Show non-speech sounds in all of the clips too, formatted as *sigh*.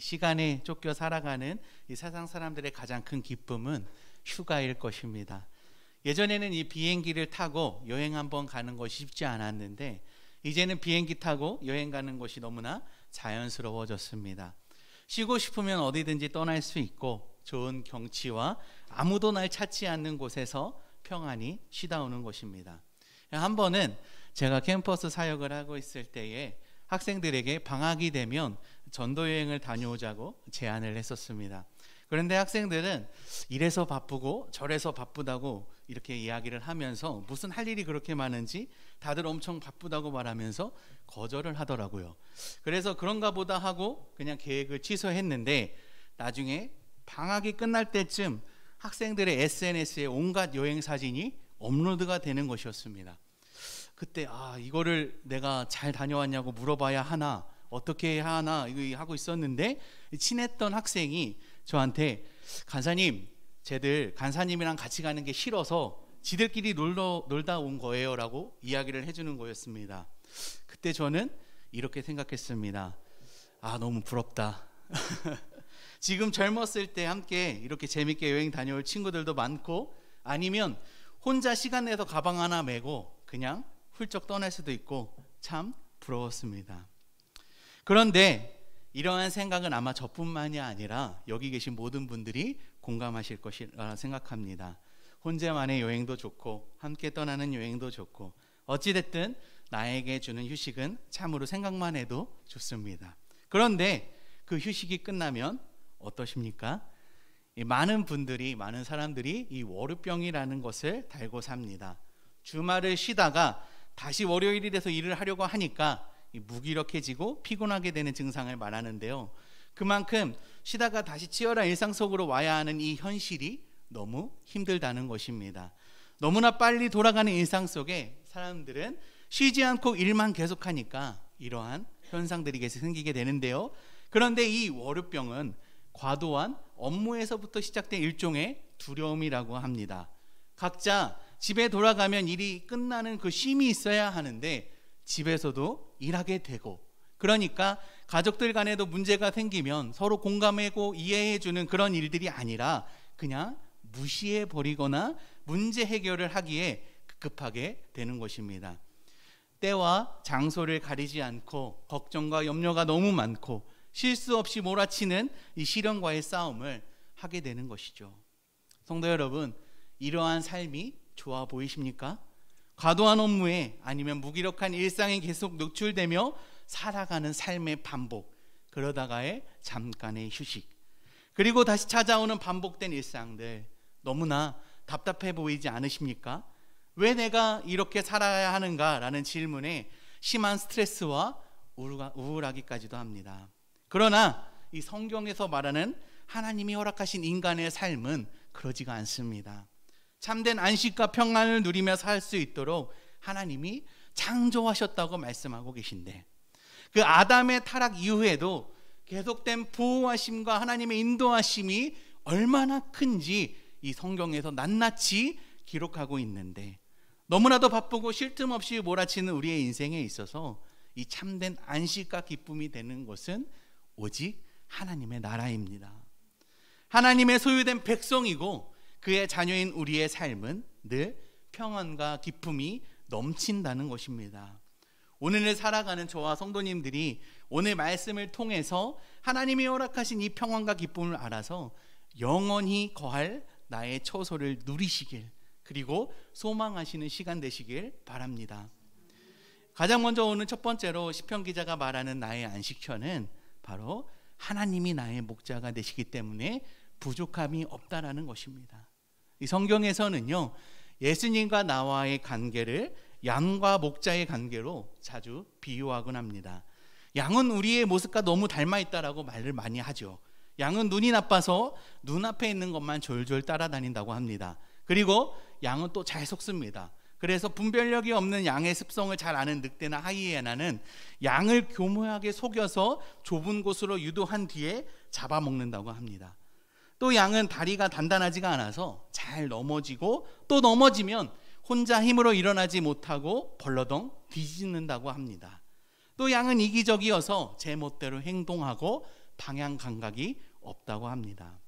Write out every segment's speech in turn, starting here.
시간에 쫓겨 살아가는 이 세상 사람들의 가장 큰 기쁨은 휴가일 것입니다. 예전에는 이 비행기를 타고 여행 한번 가는 것이 쉽지 않았는데 이제는 비행기 타고 여행 가는 것이 너무나 자연스러워졌습니다. 쉬고 싶으면 어디든지 떠날 수 있고 좋은 경치와 아무도 날 찾지 않는 곳에서 평안히 쉬다 오는 것입니다. 한 번은 제가 캠퍼스 사역을 하고 있을 때에 학생들에게 방학이 되면 전도 여행을 다녀오자고 제안을 했었습니다. 그런데 학생들은 이래서 바쁘고 저래서 바쁘다고 이렇게 이야기를 하면서 무슨 할 일이 그렇게 많은지 다들 엄청 바쁘다고 말하면서 거절을 하더라고요. 그래서 그런가 보다 하고 그냥 계획을 취소했는데 나중에 방학이 끝날 때쯤 학생들의 SNS에 온갖 여행 사진이 업로드가 되는 것이었습니다. 그때 아, 이거를 내가 잘 다녀왔냐고 물어봐야 하나 어떻게 하나 하고 있었는데 친했던 학생이 저한테 간사님 쟤들 간사님이랑 같이 가는 게 싫어서 지들끼리 놀러, 놀다 온 거예요라고 이야기를 해주는 거였습니다. 그때 저는 이렇게 생각했습니다. 아 너무 부럽다. *laughs* 지금 젊었을 때 함께 이렇게 재밌게 여행 다녀올 친구들도 많고 아니면 혼자 시간 내서 가방 하나 메고 그냥 훌쩍 떠날 수도 있고 참 부러웠습니다. 그런데 이러한 생각은 아마 저뿐만이 아니라 여기 계신 모든 분들이 공감하실 것이라 생각합니다. 혼자만의 여행도 좋고 함께 떠나는 여행도 좋고 어찌 됐든 나에게 주는 휴식은 참으로 생각만 해도 좋습니다. 그런데 그 휴식이 끝나면 어떠십니까? 많은 분들이 많은 사람들이 이 월요병이라는 것을 달고 삽니다. 주말을 쉬다가 다시 월요일이 돼서 일을 하려고 하니까 무기력해지고 피곤하게 되는 증상을 말하는데요. 그만큼 쉬다가 다시 치열한 일상 속으로 와야 하는 이 현실이 너무 힘들다는 것입니다. 너무나 빨리 돌아가는 일상 속에 사람들은 쉬지 않고 일만 계속하니까 이러한 현상들이 계속 생기게 되는데요. 그런데 이 월요병은 과도한 업무에서부터 시작된 일종의 두려움이라고 합니다. 각자 집에 돌아가면 일이 끝나는 그 쉼이 있어야 하는데 집에서도 일하게 되고 그러니까 가족들 간에도 문제가 생기면 서로 공감하고 이해해 주는 그런 일들이 아니라 그냥 무시해 버리거나 문제 해결을 하기에 급하게 되는 것입니다. 때와 장소를 가리지 않고 걱정과 염려가 너무 많고 실수 없이 몰아치는 이 시련과의 싸움을 하게 되는 것이죠. 성도 여러분, 이러한 삶이 좋아 보이십니까? 과도한 업무에 아니면 무기력한 일상에 계속 노출되며 살아가는 삶의 반복, 그러다가의 잠깐의 휴식, 그리고 다시 찾아오는 반복된 일상들 너무나 답답해 보이지 않으십니까? 왜 내가 이렇게 살아야 하는가라는 질문에 심한 스트레스와 우울하기까지도 합니다. 그러나 이 성경에서 말하는 하나님이 허락하신 인간의 삶은 그러지가 않습니다. 참된 안식과 평안을 누리며 살 수 있도록 하나님이 창조하셨다고 말씀하고 계신데 그 아담의 타락 이후에도 계속된 보호하심과 하나님의 인도하심이 얼마나 큰지 이 성경에서 낱낱이 기록하고 있는데 너무나도 바쁘고 쉴 틈 없이 몰아치는 우리의 인생에 있어서 이 참된 안식과 기쁨이 되는 것은 오직 하나님의 나라입니다. 하나님의 소유된 백성이고 그의 자녀인 우리의 삶은 늘 평안과 기쁨이 넘친다는 것입니다. 오늘을 살아가는 저와 성도님들이 오늘 말씀을 통해서 하나님이 허락하신 이 평안과 기쁨을 알아서 영원히 거할 나의 처소를 누리시길 그리고 소망하시는 시간 되시길 바랍니다. 가장 먼저 오는 첫 번째로 시편 기자가 말하는 나의 안식처는 바로 하나님이 나의 목자가 되시기 때문에 부족함이 없다라는 것입니다. 이 성경에서는요, 예수님과 나와의 관계를 양과 목자의 관계로 자주 비유하곤 합니다. 양은 우리의 모습과 너무 닮아 있다라고 말을 많이 하죠. 양은 눈이 나빠서 눈앞에 있는 것만 졸졸 따라다닌다고 합니다. 그리고 양은 또 잘 속습니다. 그래서 분별력이 없는 양의 습성을 잘 아는 늑대나 하이에나는 양을 교묘하게 속여서 좁은 곳으로 유도한 뒤에 잡아먹는다고 합니다. 또 양은 다리가 단단하지가 않아서 잘 넘어지고 또 넘어지면 혼자 힘으로 일어나지 못하고 벌러덩 뒤집는다고 합니다. 또 양은 이기적이어서 제 멋대로 행동하고 방향 감각이 없다고 합니다.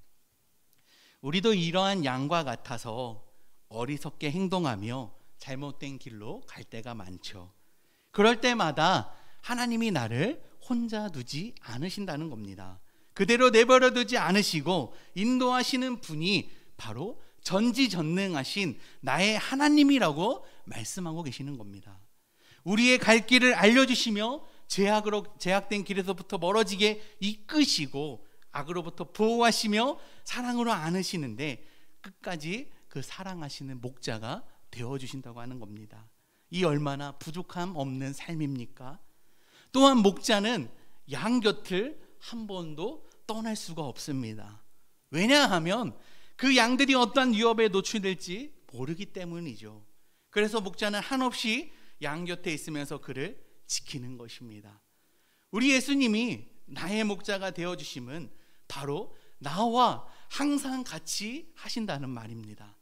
우리도 이러한 양과 같아서 어리석게 행동하며 잘못된 길로 갈 때가 많죠. 그럴 때마다 하나님이 나를 혼자 두지 않으신다는 겁니다. 그대로 내버려두지 않으시고 인도하시는 분이 바로 전지전능하신 나의 하나님이라고 말씀하고 계시는 겁니다. 우리의 갈 길을 알려주시며 제약으로 제약된 길에서부터 멀어지게 이끄시고 악으로부터 보호하시며 사랑으로 안으시는데 끝까지 그 사랑하시는 목자가 되어 주신다고 하는 겁니다. 이 얼마나 부족함 없는 삶입니까? 또한 목자는 양 곁을 한 번도 떠날 수가 없습니다. 왜냐하면 그 양들이 어떤 위협에 노출될지 모르기 때문이죠. 그래서 목자는 한없이 양 곁에 있으면서 그를 지키는 것입니다. 우리 예수님이 나의 목자가 되어 주심은 바로 나와 항상 같이 하신다는 말입니다.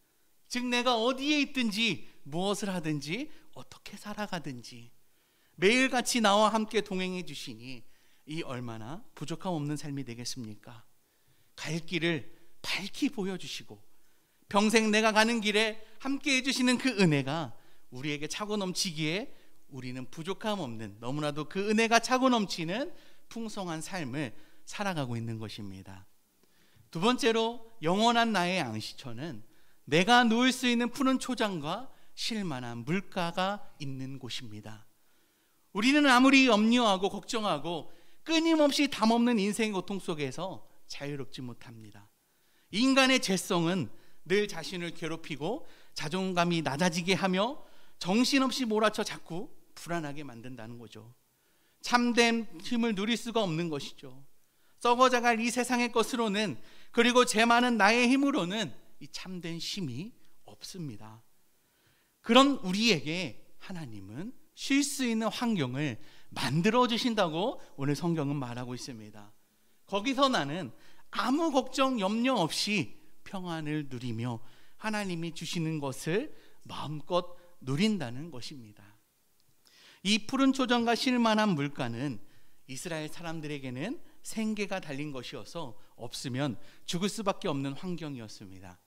즉 내가 어디에 있든지 무엇을 하든지 어떻게 살아가든지 매일같이 나와 함께 동행해 주시니 이 얼마나 부족함 없는 삶이 되겠습니까? 갈 길을 밝히 보여주시고 평생 내가 가는 길에 함께 해주시는 그 은혜가 우리에게 차고 넘치기에 우리는 부족함 없는 너무나도 그 은혜가 차고 넘치는 풍성한 삶을 살아가고 있는 것입니다. 두 번째로 영원한 나의 안식처는 내가 누울 수 있는 푸른 초장과 실만한 물가가 있는 곳입니다. 우리는 아무리 염려하고 걱정하고 끊임없이 담없는 인생의 고통 속에서 자유롭지 못합니다. 인간의 죄성은 늘 자신을 괴롭히고 자존감이 낮아지게 하며 정신없이 몰아쳐 자꾸 불안하게 만든다는 거죠. 참된 힘을 누릴 수가 없는 것이죠. 썩어져갈 이 세상의 것으로는 그리고 제 많은 나의 힘으로는 이 참된 힘이 없습니다. 그런 우리에게 하나님은 쉴 수 있는 환경을 만들어 주신다고 오늘 성경은 말하고 있습니다. 거기서 나는 아무 걱정 염려 없이 평안을 누리며 하나님이 주시는 것을 마음껏 누린다는 것입니다. 이 푸른 초장과 실만한 물가는 이스라엘 사람들에게는 생계가 달린 것이어서 없으면 죽을 수밖에 없는 환경이었습니다.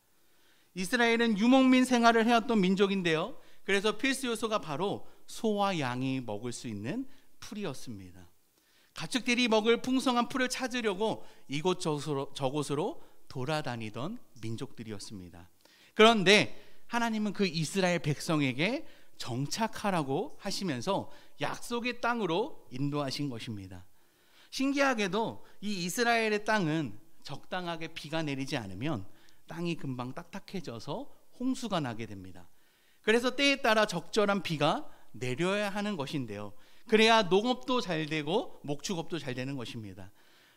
이스라엘은 유목민 생활을 해왔던 민족인데요. 그래서 필수 요소가 바로 소와 양이 먹을 수 있는 풀이었습니다. 가축들이 먹을 풍성한 풀을 찾으려고 이곳 저곳으로 돌아다니던 민족들이었습니다. 그런데 하나님은 그 이스라엘 백성에게 정착하라고 하시면서 약속의 땅으로 인도하신 것입니다. 신기하게도 이 이스라엘의 땅은 적당하게 비가 내리지 않으면 땅이 금방 딱딱해져서 홍수가 나게 됩니다. 그래서 때에 따라 적절한 비가 내려야 하는 것인데요. 그래야 농업도 잘 되고 목축업도 잘 되는 것입니다.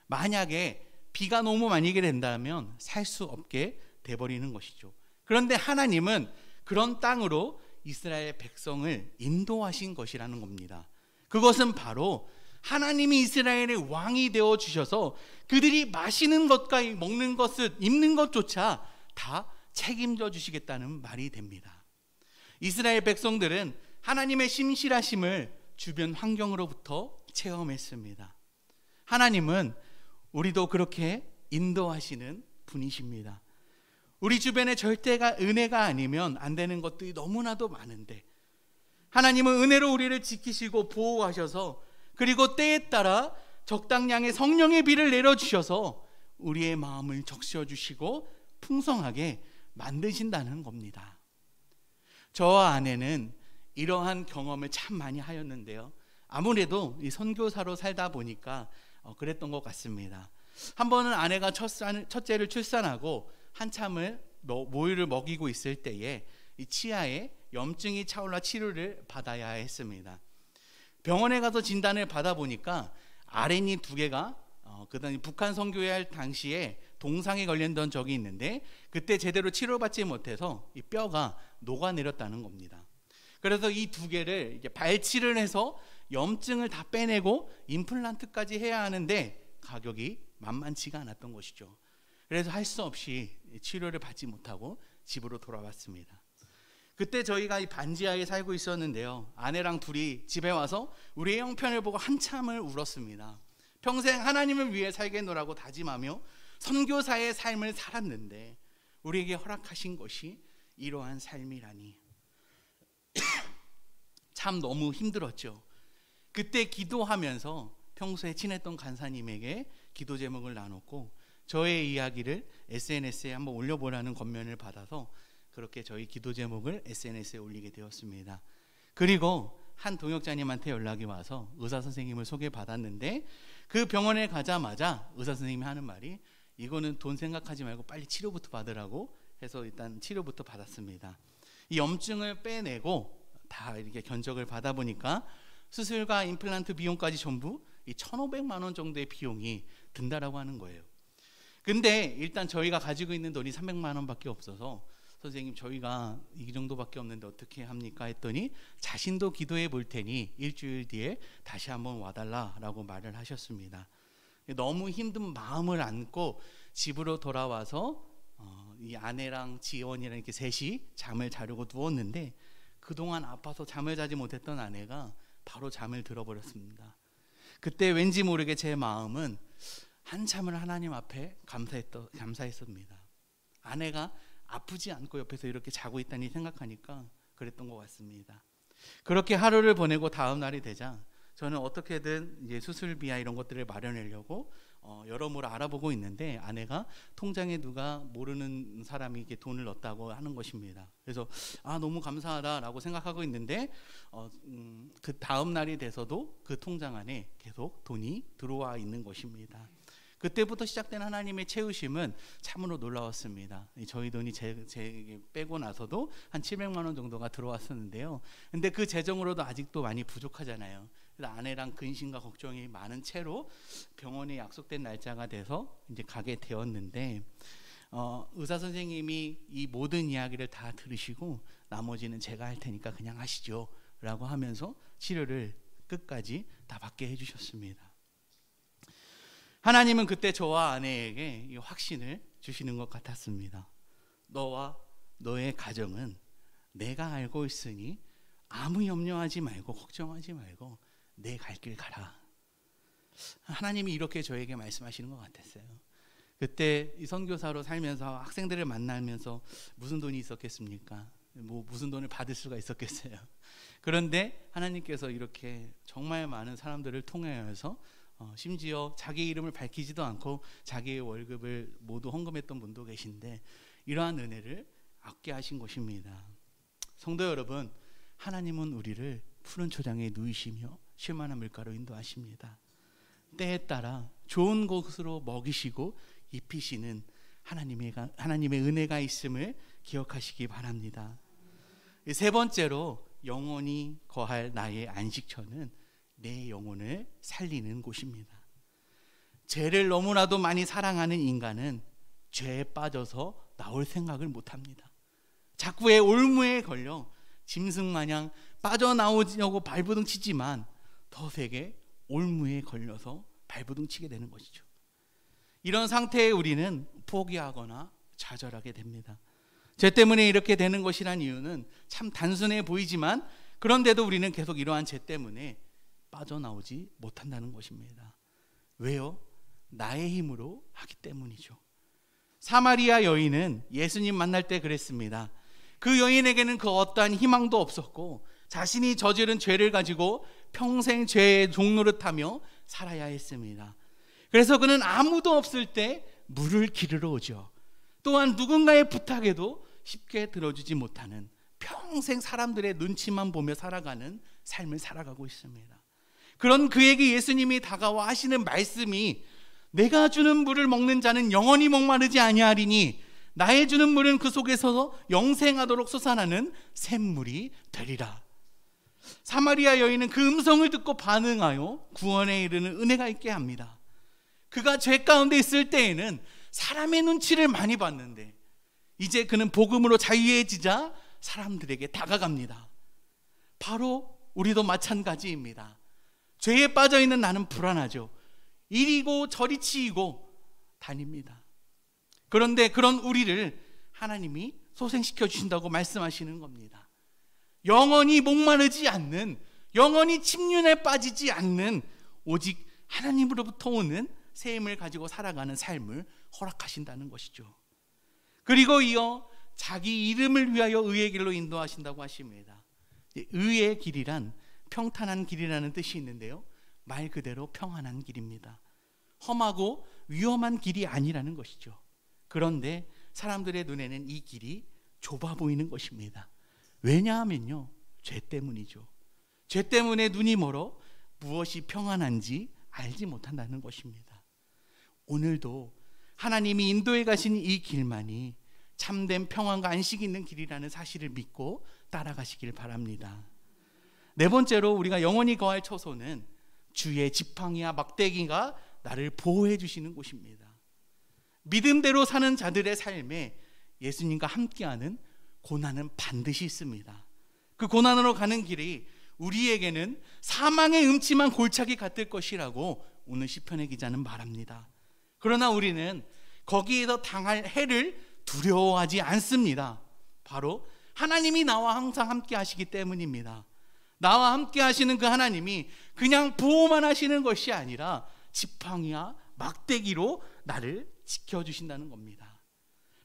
만약에 비가 너무 많이 게 된다면 살 수 없게 돼버리는 것이죠. 그런데 하나님은 그런 땅으로 이스라엘 백성을 인도하신 것이라는 겁니다. 그것은 바로 하나님이 이스라엘의 왕이 되어 주셔서 그들이 마시는 것과 먹는 것을 입는 것조차 다 책임져 주시겠다는 말이 됩니다. 이스라엘 백성들은 하나님의 심실하심을 주변 환경으로부터 체험했습니다. 하나님은 우리도 그렇게 인도하시는 분이십니다. 우리 주변에 절대가 은혜가 아니면 안 되는 것들이 너무나도 많은데 하나님은 은혜로 우리를 지키시고 보호하셔서 그리고 때에 따라 적당량의 성령의 비를 내려주셔서 우리의 마음을 적셔 주시고 풍성하게 만드신다는 겁니다. 저와 아내는 이러한 경험을 참 많이 하였는데요. 아무래도 이 선교사로 살다 보니까 어, 그랬던 것 같습니다. 한 번은 아내가 첫, 첫째를 출산하고 한참을 뭐, 모유를 먹이고 있을 때에 이 치아에 염증이 차올라 치료를 받아야 했습니다. 병원에 가서 진단을 받아보니까 아랫니 두 개가 어, 그다음 북한 선교회 할 당시에 동상에 걸렸던 적이 있는데 그때 제대로 치료받지 못해서 이 뼈가 녹아내렸다는 겁니다. 그래서 이 두 개를 이렇 발치를 해서 염증을 다 빼내고 임플란트까지 해야 하는데 가격이 만만치가 않았던 것이죠. 그래서 할 수 없이 치료를 받지 못하고 집으로 돌아왔습니다. 그때 저희가 이 반지하에 살고 있었는데요. 아내랑 둘이 집에 와서 우리의 형편을 보고 한참을 울었습니다. 평생 하나님을 위해 살겠노라고 다짐하며 선교사의 삶을 살았는데 우리에게 허락하신 것이 이러한 삶이라니. 참 너무 힘들었죠. 그때 기도하면서 평소에 친했던 간사님에게 기도 제목을 나눴고 저의 이야기를 SNS에 한번 올려보라는 권면을 받아서 그렇게 저희 기도 제목을 SNS에 올리게 되었습니다. 그리고 한 동역자님한테 연락이 와서 의사 선생님을 소개받았는데 그 병원에 가자마자 의사 선생님이 하는 말이 이거는 돈 생각하지 말고 빨리 치료부터 받으라고 해서 일단 치료부터 받았습니다. 이 염증을 빼내고 다 이렇게 견적을 받아보니까 수술과 임플란트 비용까지 전부 이 1,500만 원 정도의 비용이 든다라고 하는 거예요. 근데 일단 저희가 가지고 있는 돈이 300만 원밖에 없어서 선생님 저희가 이 정도밖에 없는데 어떻게 합니까 했더니 자신도 기도해 볼 테니 일주일 뒤에 다시 한번 와달라라고 말을 하셨습니다. 너무 힘든 마음을 안고 집으로 돌아와서 어, 이 아내랑 지원이랑 이렇게 셋이 잠을 자려고 누웠는데 그동안 아파서 잠을 자지 못했던 아내가 바로 잠을 들어버렸습니다. 그때 왠지 모르게 제 마음은 한참을 하나님 앞에 감사했던, 감사했습니다. 아내가 아프지 않고 옆에서 이렇게 자고 있다니 생각하니까 그랬던 것 같습니다. 그렇게 하루를 보내고 다음 날이 되자 저는 어떻게든 이제 수술비와 이런 것들을 마련하려고 어, 여러모로 알아보고 있는데 아내가 통장에 누가 모르는 사람이 이렇게 돈을 넣었다고 하는 것입니다. 그래서 아 너무 감사하다라고 생각하고 있는데 어, 음, 그 다음 날이 돼서도 그 통장 안에 계속 돈이 들어와 있는 것입니다. 그때부터 시작된 하나님의 채우심은 참으로 놀라웠습니다. 저희 돈이 제, 제 빼고 나서도 한 700만 원 정도가 들어왔었는데요. 근데 그 재정으로도 아직도 많이 부족하잖아요. 아내랑 근심과 걱정이 많은 채로 병원에 약속된 날짜가 돼서 이제 가게 되었는데 어, 의사 선생님이 이 모든 이야기를 다 들으시고 나머지는 제가 할 테니까 그냥 하시죠라고 하면서 치료를 끝까지 다 받게 해주셨습니다. 하나님은 그때 저와 아내에게 이 확신을 주시는 것 같았습니다. 너와 너의 가정은 내가 알고 있으니 아무 염려하지 말고 걱정하지 말고 내갈길 가라. 하나님이 이렇게 저에게 말씀하시는 것 같았어요. 그때 이 선교사로 살면서 학생들을 만나면서 무슨 돈이 있었겠습니까? 뭐 무슨 돈을 받을 수가 있었겠어요. 그런데 하나님께서 이렇게 정말 많은 사람들을 통하서 어, 심지어 자기 이름을 밝히지도 않고 자기의 월급을 모두 헌금했던 분도 계신데 이러한 은혜를 아게 하신 것입니다. 성도 여러분, 하나님은 우리를 푸른 초장에 누이시며 실만한 물가로 인도하십니다. 때에 따라 좋은 것으로 먹이시고 입히시는 하나님의, 하나님의 은혜가 있음을 기억하시기 바랍니다. 세 번째로 영원히 거할 나의 안식처는 내 영혼을 살리는 곳입니다. 죄를 너무나도 많이 사랑하는 인간은 죄에 빠져서 나올 생각을 못 합니다. 자꾸의 올무에 걸려 짐승 마냥 빠져나오려고 발부둥 치지만 더 세게 올무에 걸려서 발부둥치게 되는 것이죠. 이런 상태에 우리는 포기하거나 좌절하게 됩니다. 죄 때문에 이렇게 되는 것이란 이유는 참 단순해 보이지만 그런데도 우리는 계속 이러한 죄 때문에 빠져나오지 못한다는 것입니다. 왜요? 나의 힘으로 하기 때문이죠. 사마리아 여인은 예수님 만날 때 그랬습니다. 그 여인에게는 그 어떠한 희망도 없었고 자신이 저지른 죄를 가지고 평생 죄의 종노릇하며 살아야 했습니다. 그래서 그는 아무도 없을 때 물을 기르러 오죠. 또한 누군가의 부탁에도 쉽게 들어주지 못하는 평생 사람들의 눈치만 보며 살아가는 삶을 살아가고 있습니다. 그런 그에게 예수님이 다가와 하시는 말씀이 내가 주는 물을 먹는 자는 영원히 목마르지 아니하리니 나의 주는 물은 그 속에서 영생하도록 솟아나는 샘물이 되리라. 사마리아 여인은 그 음성을 듣고 반응하여 구원에 이르는 은혜가 있게 합니다. 그가 죄 가운데 있을 때에는 사람의 눈치를 많이 봤는데 이제 그는 복음으로 자유해지자 사람들에게 다가갑니다. 바로 우리도 마찬가지입니다. 죄에 빠져 있는 나는 불안하죠. 이리고 저리 치이고 다닙니다. 그런데 그런 우리를 하나님이 소생시켜 주신다고 말씀하시는 겁니다. 영원히 목마르지 않는 영원히 침륜에 빠지지 않는 오직 하나님으로부터 오는 셈을 가지고 살아가는 삶을 허락하신다는 것이죠. 그리고 이어 자기 이름을 위하여 의의 길로 인도하신다고 하십니다. 의의 길이란 평탄한 길이라는 뜻이 있는데요. 말 그대로 평안한 길입니다. 험하고 위험한 길이 아니라는 것이죠. 그런데 사람들의 눈에는 이 길이 좁아 보이는 것입니다. 왜냐하면요. 죄 때문이죠. 죄 때문에 눈이 멀어 무엇이 평안한지 알지 못한다는 것입니다. 오늘도 하나님이 인도해 가신 이 길만이 참된 평안과 안식이 있는 길이라는 사실을 믿고 따라가시길 바랍니다. 네 번째로 우리가 영원히 거할 처소는 주의 지팡이와 막대기가 나를 보호해 주시는 곳입니다. 믿음대로 사는 자들의 삶에 예수님과 함께하는 고난은 반드시 있습니다. 그 고난으로 가는 길이 우리에게는 사망의 음침한 골짜기 같을 것이라고 오늘 시편의 기자는 말합니다. 그러나 우리는 거기에서 당할 해를 두려워하지 않습니다. 바로 하나님이 나와 항상 함께 하시기 때문입니다. 나와 함께 하시는 그 하나님이 그냥 보호만 하시는 것이 아니라 지팡이와 막대기로 나를 지켜주신다는 겁니다.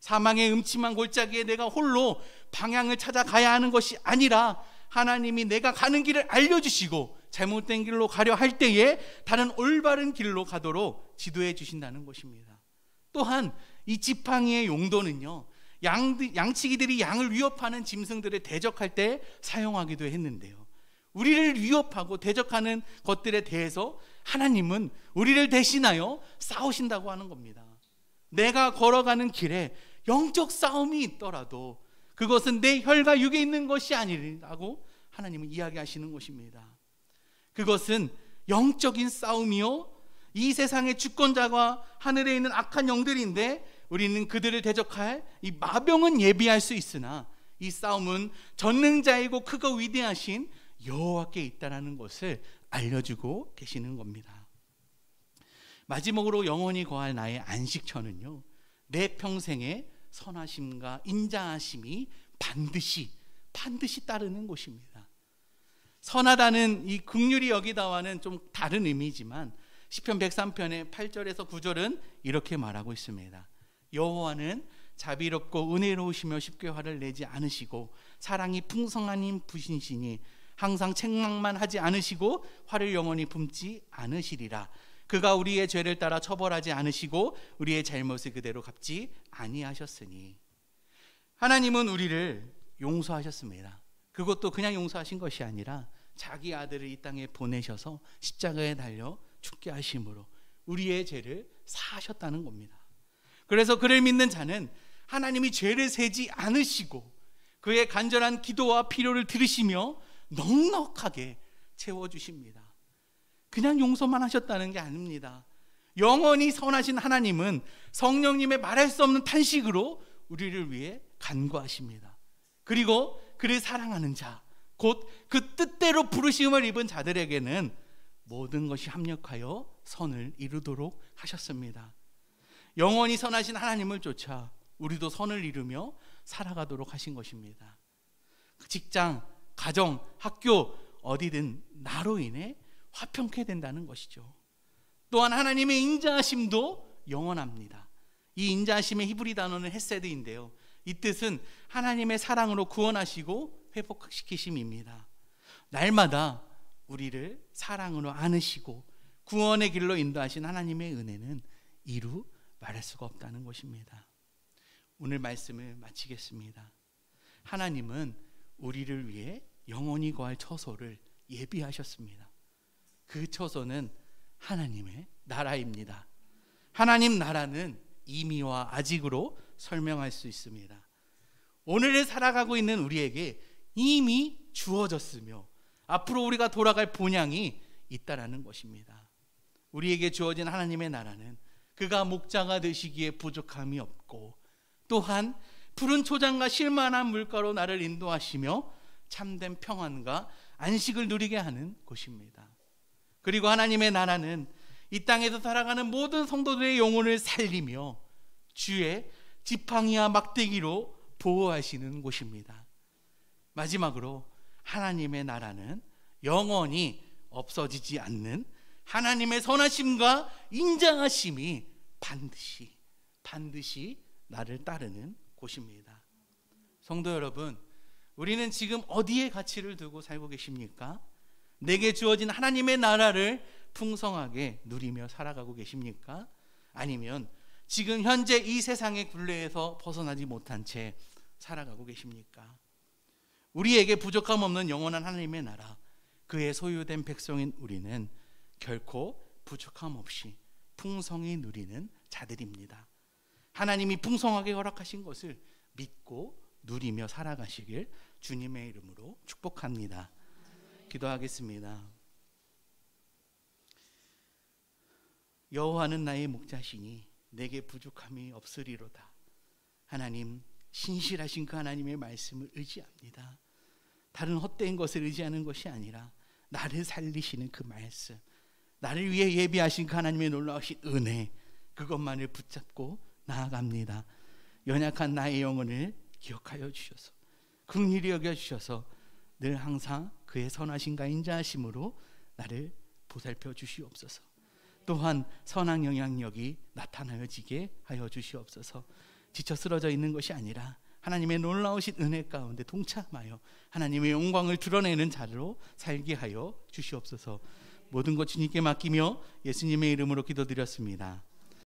사망의 음침한 골짜기에 내가 홀로 방향을 찾아가야 하는 것이 아니라 하나님이 내가 가는 길을 알려주시고 잘못된 길로 가려 할 때에 다른 올바른 길로 가도록 지도해 주신다는 것입니다. 또한 이 지팡이의 용도는요, 양, 양치기들이 양을 위협하는 짐승들을 대적할 때 사용하기도 했는데요. 우리를 위협하고 대적하는 것들에 대해서 하나님은 우리를 대신하여 싸우신다고 하는 겁니다. 내가 걸어가는 길에 영적 싸움이 있더라도 그것은 내 혈과 육에 있는 것이 아니라고 하나님은 이야기하시는 것입니다. 그것은 영적인 싸움이요. 이 세상의 주권자와 하늘에 있는 악한 영들인데 우리는 그들을 대적할 이 마병은 예비할 수 있으나 이 싸움은 전능자이고 크고 위대하신 여호와께 있다라는 것을 알려주고 계시는 겁니다. 마지막으로 영원히 거할 나의 안식처는요. 내 평생에 선하심과 인자하심이 반드시 반드시 따르는 곳입니다. 선하다는 이 긍휼이 여기다와는 좀 다른 의미지만 시편 103편의 8절에서 9절은 이렇게 말하고 있습니다. 여호와는 자비롭고 은혜로우시며 쉽게 화를 내지 않으시고 사랑이 풍성하님 부신시니 항상 책망만 하지 않으시고 화를 영원히 품지 않으시리라 그가 우리의 죄를 따라 처벌하지 않으시고 우리의 잘못을 그대로 갚지 아니하셨으니 하나님은 우리를 용서하셨습니다. 그것도 그냥 용서하신 것이 아니라 자기 아들을 이 땅에 보내셔서 십자가에 달려 죽게 하심으로 우리의 죄를 사하셨다는 겁니다. 그래서 그를 믿는 자는 하나님이 죄를 세지 않으시고 그의 간절한 기도와 필요를 들으시며 넉넉하게 채워주십니다. 그냥 용서만 하셨다는 게 아닙니다. 영원히 선하신 하나님은 성령님의 말할 수 없는 탄식으로 우리를 위해 간구하십니다. 그리고 그를 사랑하는 자, 곧 그 뜻대로 부르심을 입은 자들에게는 모든 것이 합력하여 선을 이루도록 하셨습니다. 영원히 선하신 하나님을 쫓아 우리도 선을 이루며 살아가도록 하신 것입니다. 그 직장, 가정, 학교 어디든 나로 인해 화평케 된다는 것이죠. 또한 하나님의 인자하심도 영원합니다. 이 인자하심의 히브리 단어는 헤세드인데요. 이 뜻은 하나님의 사랑으로 구원하시고 회복시키심입니다. 날마다 우리를 사랑으로 안으시고 구원의 길로 인도하신 하나님의 은혜는 이루 말할 수가 없다는 것입니다. 오늘 말씀을 마치겠습니다. 하나님은 우리를 위해 영원히 거할 처소를 예비하셨습니다. 그 처소는 하나님의 나라입니다. 하나님 나라는 임의와 아직으로 설명할 수 있습니다. 오늘을 살아가고 있는 우리에게 이미 주어졌으며 앞으로 우리가 돌아갈 본향이 있다라는 것입니다. 우리에게 주어진 하나님의 나라는 그가 목자가 되시기에 부족함이 없고 또한 푸른 초장과 실만한 물가로 나를 인도하시며 참된 평안과 안식을 누리게 하는 곳입니다. 그리고 하나님의 나라는 이 땅에서 살아가는 모든 성도들의 영혼을 살리며 주의 지팡이와 막대기로 보호하시는 곳입니다. 마지막으로 하나님의 나라는 영원히 없어지지 않는 하나님의 선하심과 인장하심이 반드시 반드시 나를 따르는 곳입니다. 성도 여러분, 우리는 지금 어디에 가치를 두고 살고 계십니까? 내게 주어진 하나님의 나라를 풍성하게 누리며 살아가고 계십니까? 아니면 지금 현재 이 세상의 굴레에서 벗어나지 못한 채 살아가고 계십니까? 우리에게 부족함 없는 영원한 하나님의 나라, 그의 소유된 백성인 우리는 결코 부족함 없이 풍성히 누리는 자들입니다. 하나님이 풍성하게 허락하신 것을 믿고 누리며 살아가시길 주님의 이름으로 축복합니다. 기도하겠습니다. 여호와는 나의 목자시니 내게 부족함이 없으리로다. 하나님 신실하신 그 하나님의 말씀을 의지합니다. 다른 헛된 것을 의지하는 것이 아니라 나를 살리시는 그 말씀, 나를 위해 예비하신 그 하나님의 놀라우신 은혜 그것만을 붙잡고 나아갑니다. 연약한 나의 영혼을 기억하여 주셔서 긍휼히 여겨 주셔서 늘 항상 그의 선하신가 인자하심으로 나를 보살펴 주시옵소서. 또한 선한 영향력이 나타나지게 하여 주시옵소서. 지쳐 쓰러져 있는 것이 아니라 하나님의 놀라우신 은혜 가운데 동참하여 하나님의 영광을 드러내는 자로 살게 하여 주시옵소서. 모든 것 주님께 맡기며 예수님의 이름으로 기도드렸습니다.